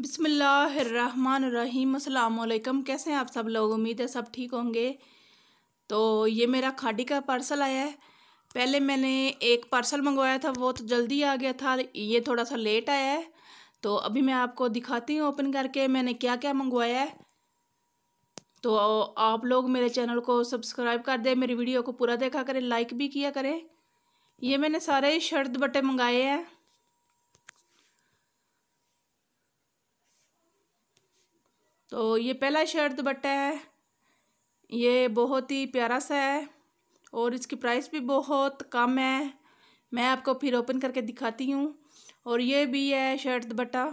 बिसमीम अल्लाम कैसे हैं आप सब लोग उम्मीद है सब ठीक होंगे तो ये मेरा खाडी का पार्सल आया है पहले मैंने एक पार्सल मंगवाया था वो तो जल्दी आ गया था ये थोड़ा सा लेट आया है तो अभी मैं आपको दिखाती हूँ ओपन करके मैंने क्या क्या मंगवाया है तो आप लोग मेरे चैनल को सब्सक्राइब कर दें मेरी वीडियो को पूरा देखा करें लाइक भी किया करें ये मैंने सारे शर्ट बटे मंगाए हैं तो ये पहला शर्ट दुपट्टा है ये बहुत ही प्यारा सा है और इसकी प्राइस भी बहुत कम है मैं आपको फिर ओपन करके दिखाती हूँ और ये भी है शर्ट दुपट्टा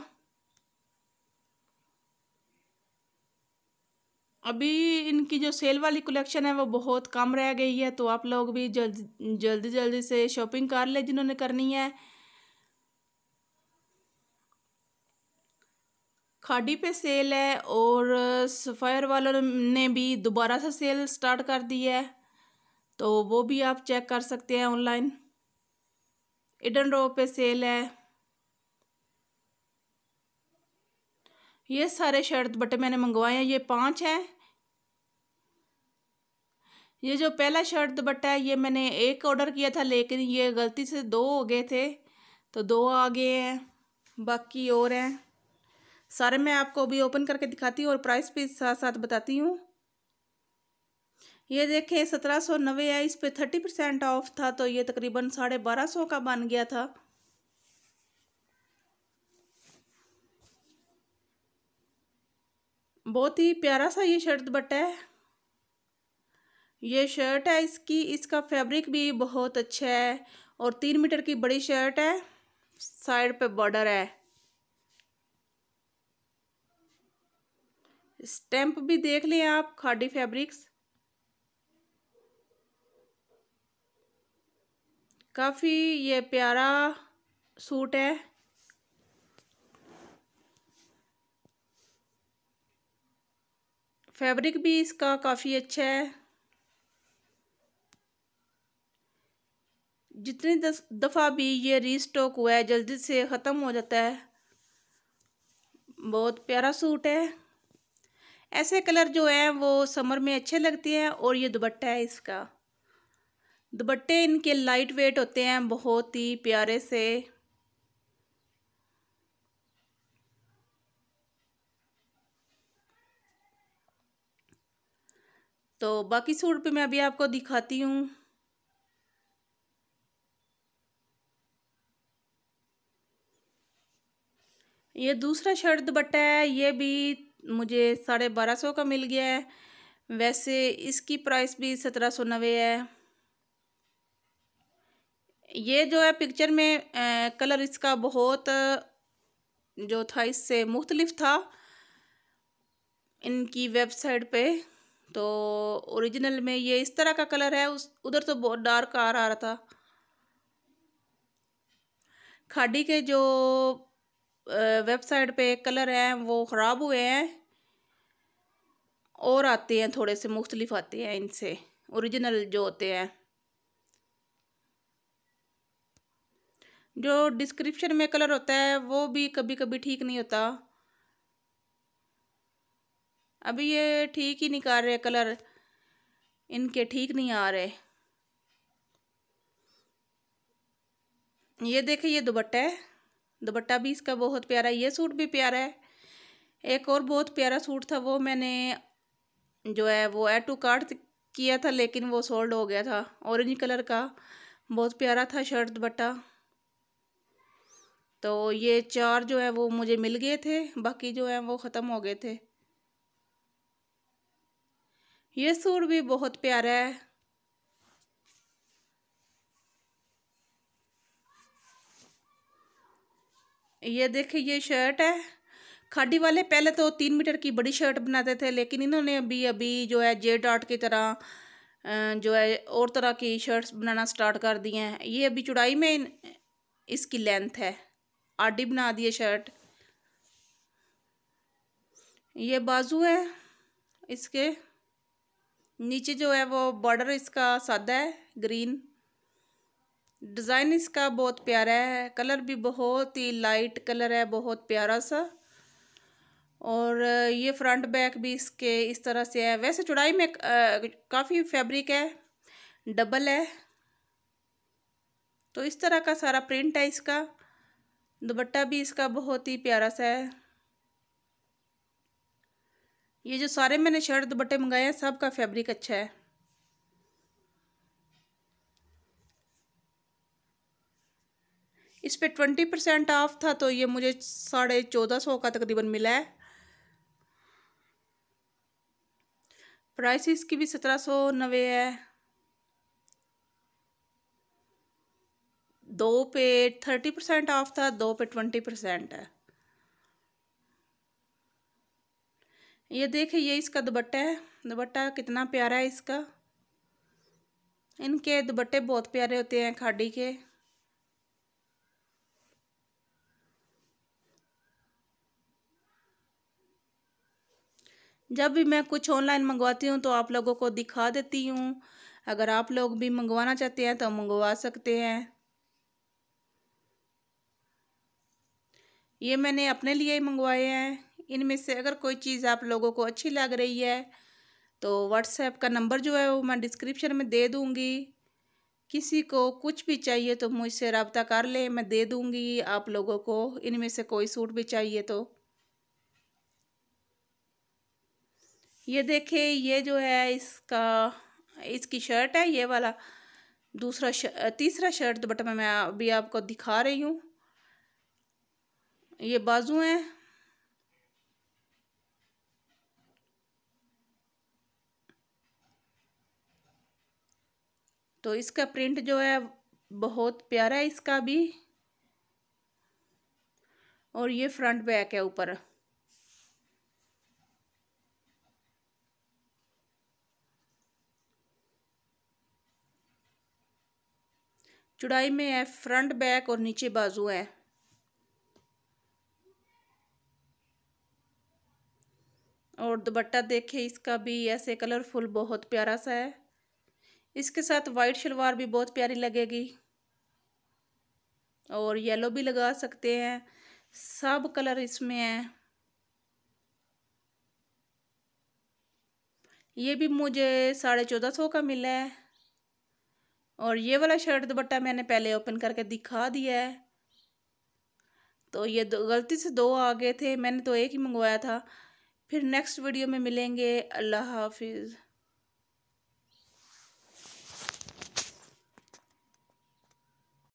अभी इनकी जो सेल वाली कलेक्शन है वो बहुत कम रह गई है तो आप लोग भी जल्द जल्दी जल्दी से शॉपिंग कर ले जिन्होंने करनी है खाड़ी पे सेल है और सफ़ायर वालों ने भी दोबारा से सेल स्टार्ट कर दी है तो वो भी आप चेक कर सकते हैं ऑनलाइन इडन रो पे सेल है ये सारे शर्ट दुपट्टे मैंने मंगवाए हैं ये पांच हैं ये जो पहला शर्ट दुपट्टा है ये मैंने एक ऑर्डर किया था लेकिन ये गलती से दो हो गए थे तो दो आ गए हैं बाकी और हैं सारे मैं आपको अभी ओपन करके दिखाती हूँ और प्राइस भी साथ साथ बताती हूँ ये देखें सत्रह सौ नब्बे है इस पर थर्टी परसेंट ऑफ था तो ये तकरीबन साढ़े बारह सौ का बन गया था बहुत ही प्यारा सा ये शर्ट बट है ये शर्ट है इसकी इसका फैब्रिक भी बहुत अच्छा है और तीन मीटर की बड़ी शर्ट है साइड पे बॉर्डर है स्टैम्प भी देख लें आप खाडी फैब्रिक्स काफ़ी ये प्यारा सूट है फैब्रिक भी इसका काफ़ी अच्छा है जितनी दफ़ा भी ये रीस्टॉक हुआ है जल्दी से ख़त्म हो जाता है बहुत प्यारा सूट है ऐसे कलर जो है वो समर में अच्छे लगते हैं और ये दुबट्टा है इसका दुबट्टे इनके लाइट वेट होते हैं बहुत ही प्यारे से तो बाकी सूट पे मैं अभी आपको दिखाती हूँ ये दूसरा शर्ट दुपट्टा है ये भी मुझे साढ़े बारह सौ का मिल गया है वैसे इसकी प्राइस भी सत्रह सौ नबे है ये जो है पिक्चर में आ, कलर इसका बहुत जो था इससे मुख्तलिफ था इनकी वेबसाइट पे तो ओरिजिनल में ये इस तरह का कलर है उस उधर तो बहुत डार्क आ रहा था खाड़ी के जो वेबसाइट पे कलर हैं वो ख़राब हुए हैं और आते हैं थोड़े से मुख्तलिफ आते हैं इनसे ओरिजिनल जो होते हैं जो डिस्क्रिप्शन में कलर होता है वो भी कभी कभी ठीक नहीं होता अभी ये ठीक ही नहीं कर रहे कलर इनके ठीक नहीं आ रहे ये देखिए ये दुपट्टा है दुपट्टा भी इसका बहुत प्यारा है ये सूट भी प्यारा है एक और बहुत प्यारा सूट था वो मैंने जो है वो एड टू कार्ड किया था लेकिन वो सोल्ड हो गया था ऑरेंज कलर का बहुत प्यारा था शर्ट दुपट्टा तो ये चार जो है वो मुझे मिल गए थे बाकी जो है वो ख़त्म हो गए थे ये सूट भी बहुत प्यारा है ये देखिए ये शर्ट है खाडी वाले पहले तो तीन मीटर की बड़ी शर्ट बनाते थे लेकिन इन्होंने अभी अभी जो है जे डॉट की तरह जो है और तरह की शर्ट्स बनाना स्टार्ट कर दिए हैं ये अभी चौड़ाई में इसकी लेंथ है आडी बना दिए शर्ट ये बाजू है इसके नीचे जो है वो बॉर्डर इसका सादा है ग्रीन डिज़ाइन इसका बहुत प्यारा है कलर भी बहुत ही लाइट कलर है बहुत प्यारा सा और ये फ्रंट बैक भी इसके इस तरह से है वैसे चौड़ाई में काफ़ी फैब्रिक है डबल है तो इस तरह का सारा प्रिंट है इसका दुपट्टा भी इसका बहुत ही प्यारा सा है ये जो सारे मैंने शर्ट दुपट्टे मंगाए हैं सब का फैब्रिक अच्छा है इस पर ट्वेंटी परसेंट ऑफ था तो ये मुझे साढ़े चौदह सौ का तकरीबन मिला है प्राइस इसकी भी सत्रह सौ नबे है दो पे थर्टी परसेंट ऑफ था दो पे ट्वेंटी परसेंट है ये देखिए ये इसका दुपट्टा है दुपट्टा कितना प्यारा है इसका इनके दुपट्टे बहुत प्यारे होते हैं खाड़ी के जब भी मैं कुछ ऑनलाइन मंगवाती हूँ तो आप लोगों को दिखा देती हूँ अगर आप लोग भी मंगवाना चाहते हैं तो मंगवा सकते हैं ये मैंने अपने लिए ही मंगवाए हैं इनमें से अगर कोई चीज़ आप लोगों को अच्छी लग रही है तो व्हाट्सएप का नंबर जो है वो मैं डिस्क्रिप्शन में दे दूँगी किसी को कुछ भी चाहिए तो मुझसे रबता कर ले मैं दे दूँगी आप लोगों को इनमें से कोई सूट भी चाहिए तो ये देखे ये जो है इसका इसकी शर्ट है ये वाला दूसरा शर्ट तीसरा शर्ट दुपट्टा मैं अभी आपको दिखा रही हूँ ये बाजू हैं तो इसका प्रिंट जो है बहुत प्यारा है इसका भी और ये फ्रंट बैक है ऊपर चुड़ाई में है फ्रंट बैक और नीचे बाजू है और दुपट्टा देखे इसका भी ऐसे कलरफुल बहुत प्यारा सा है इसके साथ वाइट शलवार भी बहुत प्यारी लगेगी और येलो भी लगा सकते हैं सब कलर इसमें है ये भी मुझे साढ़े चौदह सौ का मिला है और ये वाला शर्ट दुपट्टा मैंने पहले ओपन करके दिखा दिया है तो ये गलती से दो आ गए थे मैंने तो एक ही मंगवाया था फिर नेक्स्ट वीडियो में मिलेंगे अल्लाह हाफिज़